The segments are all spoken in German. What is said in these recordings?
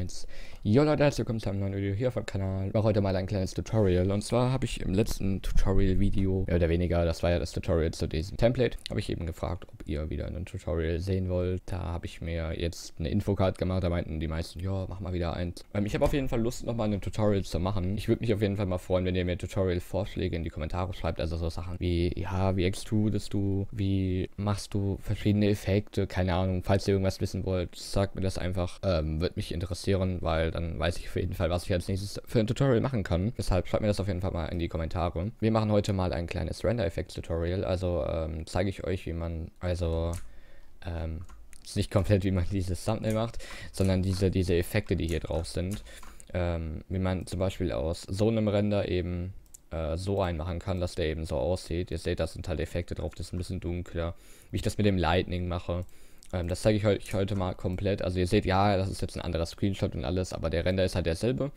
1. Jo Leute, herzlich willkommen zu einem neuen Video hier auf dem Kanal. Ich mache heute mal ein kleines Tutorial. Und zwar habe ich im letzten Tutorial-Video, mehr oder weniger, das war ja das Tutorial zu diesem Template, habe ich eben gefragt, ob ihr wieder ein Tutorial sehen wollt. Da habe ich mir jetzt eine Infocard gemacht. Da meinten die meisten, ja, mach mal wieder eins. Ähm, ich habe auf jeden Fall Lust, nochmal ein Tutorial zu machen. Ich würde mich auf jeden Fall mal freuen, wenn ihr mir Tutorial-Vorschläge in die Kommentare schreibt. Also so Sachen wie, ja, wie extrudest du, wie machst du verschiedene Effekte, keine Ahnung. Falls ihr irgendwas wissen wollt, sagt mir das einfach. Ähm, würde mich interessieren interessieren, weil dann weiß ich auf jeden Fall, was ich als nächstes für ein Tutorial machen kann. Deshalb schreibt mir das auf jeden Fall mal in die Kommentare. Wir machen heute mal ein kleines Render-Effects-Tutorial. Also ähm, zeige ich euch, wie man, also, ähm, nicht komplett, wie man dieses Thumbnail macht, sondern diese, diese Effekte, die hier drauf sind. Ähm, wie man zum Beispiel aus so einem Render eben äh, so einmachen kann, dass der eben so aussieht. Ihr seht, da sind halt Effekte drauf, das ist ein bisschen dunkler. Wie ich das mit dem Lightning mache. Ähm, das zeige ich euch heute mal komplett. Also ihr seht, ja, das ist jetzt ein anderer Screenshot und alles, aber der Render ist halt derselbe.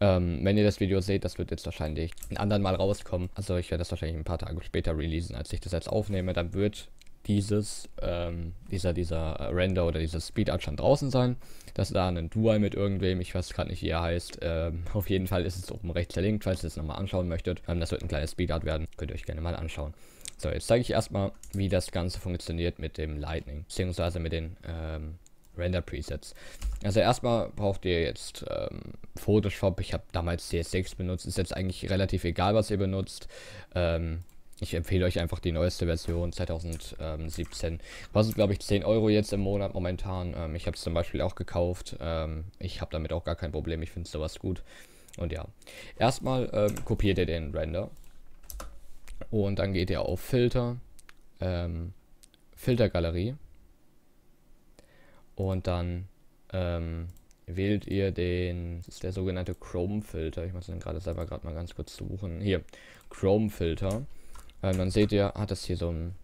Ähm, wenn ihr das Video seht, das wird jetzt wahrscheinlich ein anderen Mal rauskommen. Also ich werde das wahrscheinlich ein paar Tage später releasen, als ich das jetzt aufnehme. Dann wird dieses, ähm, dieser, dieser äh, Render oder dieses Speedart schon draußen sein. Das ist da ein Dual mit irgendwem, ich weiß gerade nicht, wie er heißt. Ähm, auf jeden Fall ist es oben rechts verlinkt, falls ihr es nochmal anschauen möchtet. Ähm, das wird ein kleines Speedart werden, könnt ihr euch gerne mal anschauen. So, jetzt zeige ich erstmal, wie das Ganze funktioniert mit dem Lightning, beziehungsweise mit den ähm, Render-Presets. Also erstmal braucht ihr jetzt ähm, Photoshop. Ich habe damals CS6 benutzt. Ist jetzt eigentlich relativ egal, was ihr benutzt. Ähm, ich empfehle euch einfach die neueste Version 2017. Kostet, glaube ich, 10 Euro jetzt im Monat momentan. Ähm, ich habe es zum Beispiel auch gekauft. Ähm, ich habe damit auch gar kein Problem. Ich finde sowas gut. Und ja, erstmal ähm, kopiert ihr den Render. Und dann geht ihr auf Filter, ähm, Filtergalerie. Und dann ähm, wählt ihr den, das ist der sogenannte Chrome-Filter. Ich muss den gerade selber gerade mal ganz kurz suchen. Hier, Chrome-Filter. Ähm, dann seht ihr, hat das hier so ein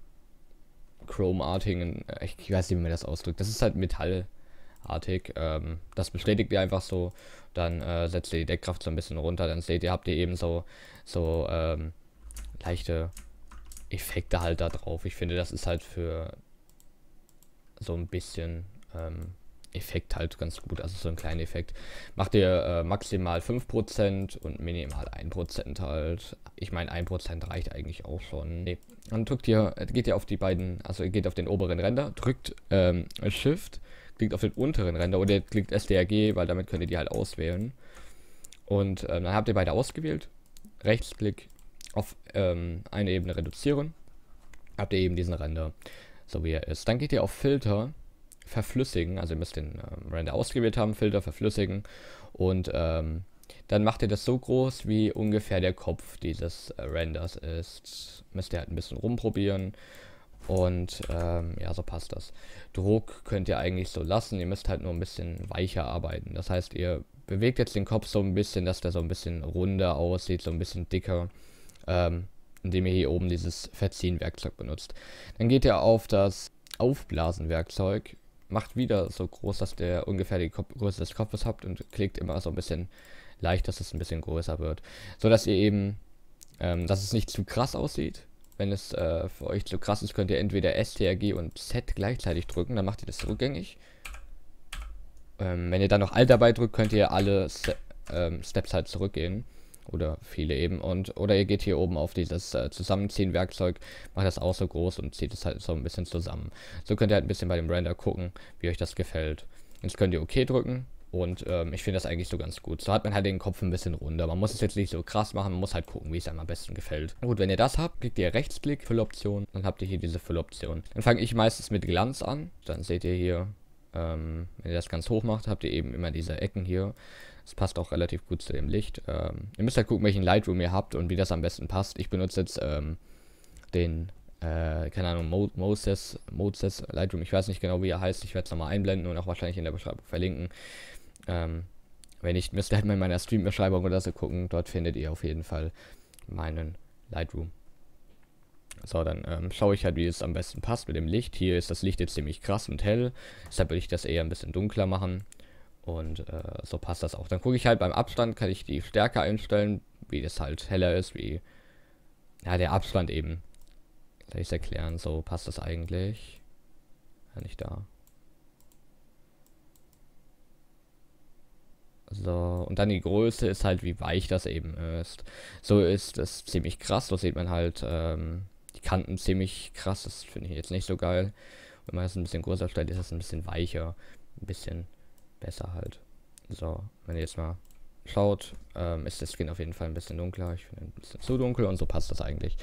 Chrome-artigen, äh, ich weiß nicht, wie man das ausdrückt. Das ist halt metallartig. Ähm, das bestätigt ihr einfach so. Dann äh, setzt ihr die Deckkraft so ein bisschen runter. Dann seht ihr, habt ihr eben so, so ähm, leichte Effekte halt da drauf. Ich finde, das ist halt für so ein bisschen ähm, Effekt halt ganz gut. Also so ein kleiner Effekt. Macht ihr äh, maximal 5% und minimal 1% halt. Ich meine, 1% reicht eigentlich auch schon. Nee. Dann drückt ihr, äh, geht ihr auf die beiden, also ihr geht auf den oberen Ränder, drückt ähm, Shift, klickt auf den unteren Ränder oder klickt SDRG, weil damit könnt ihr die halt auswählen. Und ähm, dann habt ihr beide ausgewählt. Rechtsklick, auf ähm, eine Ebene reduzieren, habt ihr eben diesen Render, so wie er ist. Dann geht ihr auf Filter, verflüssigen, also ihr müsst den ähm, Render ausgewählt haben, Filter verflüssigen und ähm, dann macht ihr das so groß, wie ungefähr der Kopf dieses äh, Renders ist. Müsst ihr halt ein bisschen rumprobieren und ähm, ja, so passt das. Druck könnt ihr eigentlich so lassen, ihr müsst halt nur ein bisschen weicher arbeiten. Das heißt, ihr bewegt jetzt den Kopf so ein bisschen, dass der so ein bisschen runder aussieht, so ein bisschen dicker ähm, indem ihr hier oben dieses Verziehen-Werkzeug benutzt. Dann geht ihr auf das Aufblasen-Werkzeug, macht wieder so groß, dass ihr ungefähr die Kop Größe des Kopfes habt und klickt immer so ein bisschen leicht, dass es ein bisschen größer wird. So dass ihr eben, ähm, dass es nicht zu krass aussieht. Wenn es äh, für euch zu krass ist, könnt ihr entweder STRG und Z gleichzeitig drücken, dann macht ihr das rückgängig. Ähm, wenn ihr dann noch Alt dabei drückt, könnt ihr alle Se ähm, Steps halt zurückgehen oder viele eben und oder ihr geht hier oben auf dieses äh, Zusammenziehen Werkzeug, macht das auch so groß und zieht es halt so ein bisschen zusammen. So könnt ihr halt ein bisschen bei dem Render gucken, wie euch das gefällt. Jetzt könnt ihr OK drücken und ähm, ich finde das eigentlich so ganz gut. So hat man halt den Kopf ein bisschen runder. Man muss es jetzt nicht so krass machen, man muss halt gucken, wie es einem am besten gefällt. Gut, wenn ihr das habt, klickt ihr Rechtsklick, Fülloption, dann habt ihr hier diese Fülloption. Dann fange ich meistens mit Glanz an. Dann seht ihr hier ähm, wenn ihr das ganz hoch macht, habt ihr eben immer diese Ecken hier. Das passt auch relativ gut zu dem Licht. Ähm, ihr müsst halt gucken, welchen Lightroom ihr habt und wie das am besten passt. Ich benutze jetzt ähm, den, äh, keine Ahnung, Mo Moses, Moses Lightroom. Ich weiß nicht genau, wie er heißt. Ich werde es nochmal einblenden und auch wahrscheinlich in der Beschreibung verlinken. Ähm, wenn nicht, müsst ihr halt mal in meiner Stream-Beschreibung oder so gucken. Dort findet ihr auf jeden Fall meinen Lightroom. So, dann ähm, schaue ich halt, wie es am besten passt mit dem Licht. Hier ist das Licht jetzt ziemlich krass und hell. Deshalb würde ich das eher ein bisschen dunkler machen. Und äh, so passt das auch. Dann gucke ich halt beim Abstand, kann ich die Stärke einstellen, wie das halt heller ist, wie... Ja, der Abstand eben. Soll erklären? So passt das eigentlich. Ja, nicht da. So, und dann die Größe ist halt, wie weich das eben ist. So ist es ziemlich krass. So sieht man halt, ähm, Kanten ziemlich krass. Das finde ich jetzt nicht so geil. Wenn man das ein bisschen größer stellt, ist das ein bisschen weicher. Ein bisschen besser halt. So, wenn ihr jetzt mal schaut, ähm, ist das Skin auf jeden Fall ein bisschen dunkler. Ich finde ein bisschen zu dunkel und so passt das eigentlich.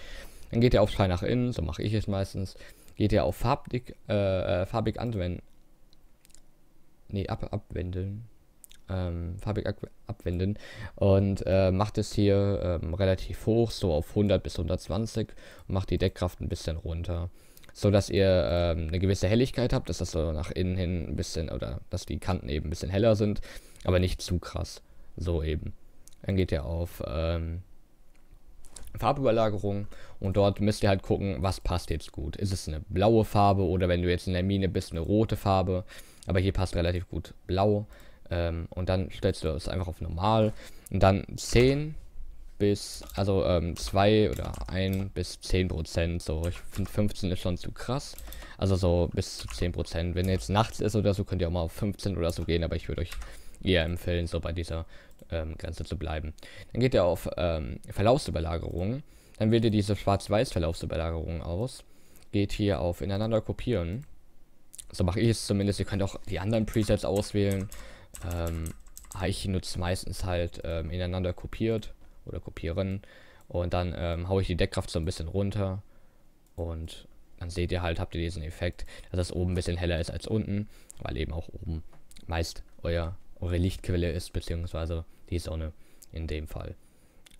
Dann geht ihr auf Schrei nach innen, so mache ich es meistens. Geht ihr auf farbig, äh, äh farbig anwenden. Nee, ab, abwenden ähm, Fabrik abwenden und äh, macht es hier ähm, relativ hoch, so auf 100 bis 120 und macht die Deckkraft ein bisschen runter, so dass ihr ähm, eine gewisse Helligkeit habt, dass das so nach innen hin ein bisschen oder dass die Kanten eben ein bisschen heller sind, aber nicht zu krass, so eben. Dann geht ihr auf ähm, Farbüberlagerung und dort müsst ihr halt gucken, was passt jetzt gut. Ist es eine blaue Farbe oder wenn du jetzt in der Mine bist, eine rote Farbe, aber hier passt relativ gut blau. Ähm, und dann stellst du das einfach auf normal. Und dann 10 bis, also 2 ähm, oder 1 bis 10 Prozent. So, ich finde 15 ist schon zu krass. Also so bis zu 10 Prozent. Wenn jetzt nachts ist oder so, könnt ihr auch mal auf 15 oder so gehen, aber ich würde euch eher empfehlen, so bei dieser ähm, Grenze zu bleiben. Dann geht ihr auf ähm, Verlaufsüberlagerung. Dann wählt ihr diese Schwarz-Weiß-Verlaufsüberlagerung aus. Geht hier auf Ineinander kopieren. So mache ich es zumindest. Ihr könnt auch die anderen Presets auswählen. Ähm, ich nutze meistens halt ähm, ineinander kopiert oder kopieren und dann ähm, haue ich die Deckkraft so ein bisschen runter und dann seht ihr halt, habt ihr diesen Effekt, dass das oben ein bisschen heller ist als unten, weil eben auch oben meist euer, eure Lichtquelle ist, beziehungsweise die Sonne in dem Fall.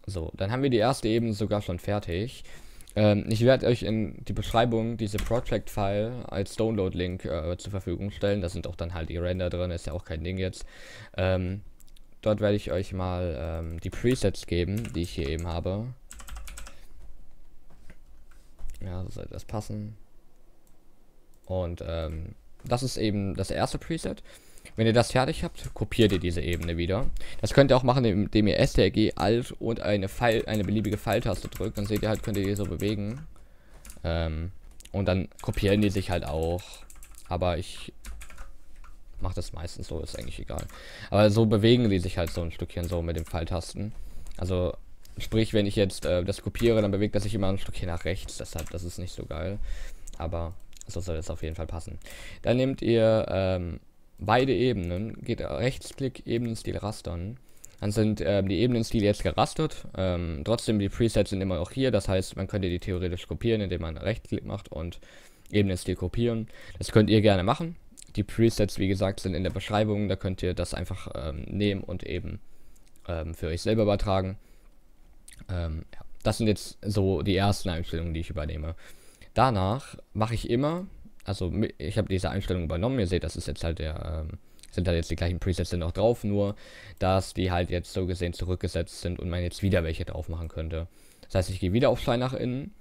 So, dann haben wir die erste Ebene sogar schon fertig. Ähm, ich werde euch in die Beschreibung diese Project-File als Download-Link äh, zur Verfügung stellen. Da sind auch dann halt die Render drin, ist ja auch kein Ding jetzt. Ähm, dort werde ich euch mal ähm, die Presets geben, die ich hier eben habe. Ja, so sollte das passen. Und ähm, das ist eben das erste Preset. Wenn ihr das fertig habt, kopiert ihr diese Ebene wieder. Das könnt ihr auch machen, indem ihr STRG Alt und eine, Pfeil, eine beliebige Pfeiltaste drückt. Dann seht ihr halt, könnt ihr die so bewegen. Ähm, und dann kopieren die sich halt auch. Aber ich mache das meistens so, ist eigentlich egal. Aber so bewegen die sich halt so ein Stückchen so mit den Pfeiltasten. Also sprich, wenn ich jetzt äh, das kopiere, dann bewegt das sich immer ein Stückchen nach rechts. Deshalb, das ist nicht so geil. Aber so soll es auf jeden Fall passen. Dann nehmt ihr... Ähm, beide Ebenen, geht Rechtsklick, Ebenenstil rastern. Dann sind äh, die Ebenenstile jetzt gerastert. Ähm, trotzdem, die Presets sind immer noch hier. Das heißt, man könnte die theoretisch kopieren, indem man Rechtsklick macht und Ebenenstil kopieren. Das könnt ihr gerne machen. Die Presets, wie gesagt, sind in der Beschreibung. Da könnt ihr das einfach ähm, nehmen und eben ähm, für euch selber übertragen. Ähm, ja. Das sind jetzt so die ersten Einstellungen, die ich übernehme. Danach mache ich immer also ich habe diese Einstellung übernommen. Ihr seht, das ist jetzt halt der, ähm, sind halt jetzt die gleichen Presets noch drauf, nur dass die halt jetzt so gesehen zurückgesetzt sind und man jetzt wieder welche drauf machen könnte. Das heißt, ich gehe wieder auf Schein nach innen,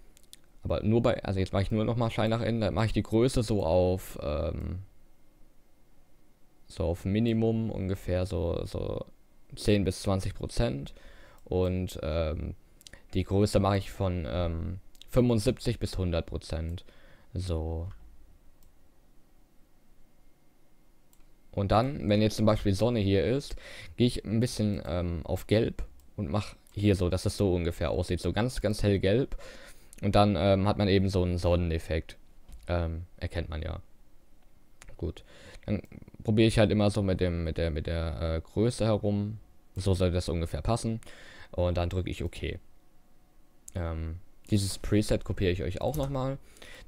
aber nur bei, also jetzt mache ich nur nochmal Schein nach innen, dann mache ich die Größe so auf, ähm, so auf Minimum ungefähr so, so 10 bis 20 Prozent und ähm, die Größe mache ich von ähm, 75 bis 100 Prozent. So, Und dann, wenn jetzt zum Beispiel Sonne hier ist, gehe ich ein bisschen ähm, auf Gelb und mache hier so, dass es so ungefähr aussieht. So ganz, ganz hellgelb. Und dann ähm, hat man eben so einen Sonneneffekt. Ähm, erkennt man ja. Gut. Dann probiere ich halt immer so mit dem, mit der, mit der äh, Größe herum. So soll das ungefähr passen. Und dann drücke ich OK. Ähm, dieses Preset kopiere ich euch auch nochmal.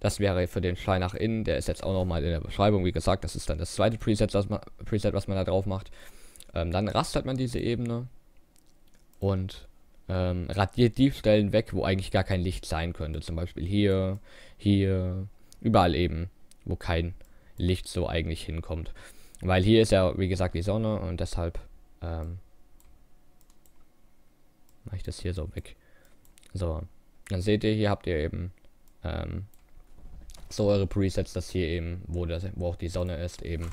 Das wäre für den Schrei nach innen. Der ist jetzt auch nochmal in der Beschreibung. Wie gesagt, das ist dann das zweite Preset, was man, Preset, was man da drauf macht. Ähm, dann rastert man diese Ebene und ähm, radiert die Stellen weg, wo eigentlich gar kein Licht sein könnte. Zum Beispiel hier, hier, überall eben, wo kein Licht so eigentlich hinkommt. Weil hier ist ja, wie gesagt, die Sonne und deshalb ähm, mache ich das hier so weg. So, dann seht ihr, hier habt ihr eben ähm, so eure Presets, dass hier eben, wo, das, wo auch die Sonne ist, eben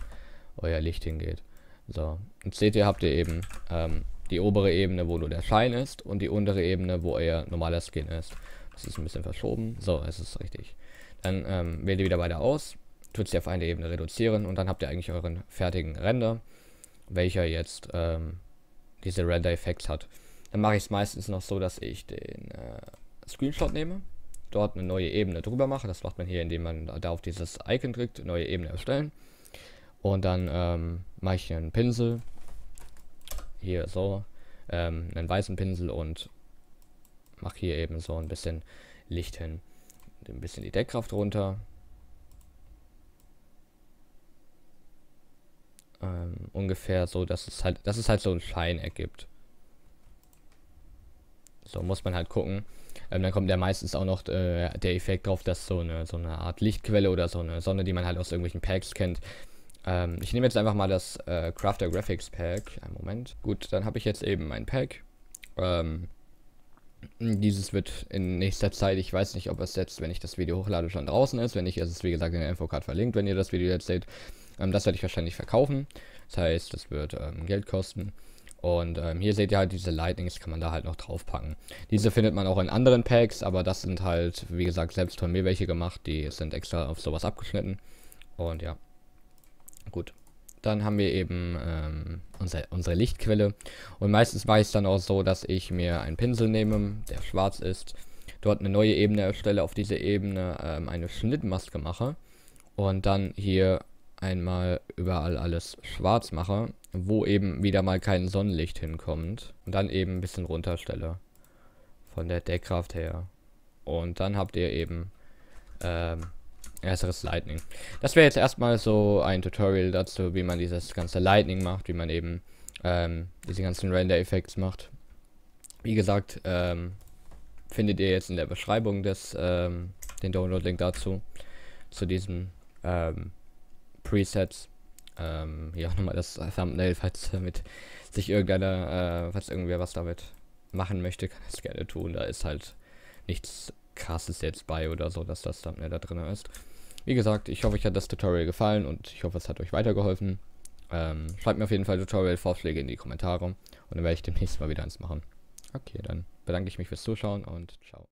euer Licht hingeht. So, und seht ihr, habt ihr eben ähm, die obere Ebene, wo nur der Schein ist und die untere Ebene, wo euer normaler Skin ist. Das ist ein bisschen verschoben. So, es ist richtig. Dann ähm, wählt ihr wieder beide aus, tut sie auf eine Ebene reduzieren und dann habt ihr eigentlich euren fertigen Render, welcher jetzt ähm, diese render effekte hat. Dann mache ich es meistens noch so, dass ich den äh, Screenshot nehme, dort eine neue Ebene drüber mache. Das macht man hier, indem man da auf dieses Icon drückt, neue Ebene erstellen. Und dann ähm, mache ich hier einen Pinsel. Hier so. Ähm, einen weißen Pinsel und mache hier eben so ein bisschen Licht hin. Ein bisschen die Deckkraft runter. Ähm, ungefähr so, dass es halt, dass es halt so einen Schein ergibt. So muss man halt gucken. Ähm, dann kommt ja meistens auch noch äh, der Effekt drauf, dass so eine, so eine Art Lichtquelle oder so eine Sonne, die man halt aus irgendwelchen Packs kennt. Ähm, ich nehme jetzt einfach mal das äh, Crafter Graphics Pack. Einen Moment. Gut, dann habe ich jetzt eben mein Pack. Ähm, dieses wird in nächster Zeit, ich weiß nicht, ob es jetzt, wenn ich das Video hochlade, schon draußen ist. Wenn nicht, ist es wie gesagt in der Infocard verlinkt, wenn ihr das Video jetzt seht. Ähm, das werde ich wahrscheinlich verkaufen. Das heißt, das wird ähm, Geld kosten. Und ähm, hier seht ihr halt diese Lightnings, kann man da halt noch draufpacken. Diese findet man auch in anderen Packs, aber das sind halt, wie gesagt, selbst von mir welche gemacht. Die sind extra auf sowas abgeschnitten. Und ja, gut. Dann haben wir eben ähm, unser, unsere Lichtquelle. Und meistens mache ich es dann auch so, dass ich mir einen Pinsel nehme, der schwarz ist. Dort eine neue Ebene erstelle, auf diese Ebene ähm, eine Schnittmaske mache. Und dann hier einmal überall alles schwarz mache, wo eben wieder mal kein Sonnenlicht hinkommt und dann eben ein bisschen runterstelle von der Deckkraft her. Und dann habt ihr eben ähm, ersteres Lightning. Das wäre jetzt erstmal so ein Tutorial dazu, wie man dieses ganze Lightning macht, wie man eben ähm, diese ganzen Render-Effekte macht. Wie gesagt, ähm, findet ihr jetzt in der Beschreibung des, ähm, den Download-Link dazu, zu diesem ähm, Presets. Ähm, hier auch nochmal das Thumbnail, falls damit sich irgendeiner, äh, falls irgendwer was damit machen möchte, kann es gerne tun. Da ist halt nichts krasses jetzt bei oder so, dass das Thumbnail da drin ist. Wie gesagt, ich hoffe, euch hat das Tutorial gefallen und ich hoffe, es hat euch weitergeholfen. Ähm, schreibt mir auf jeden Fall Tutorial-Vorschläge in die Kommentare und dann werde ich demnächst mal wieder eins machen. Okay, dann bedanke ich mich fürs Zuschauen und ciao.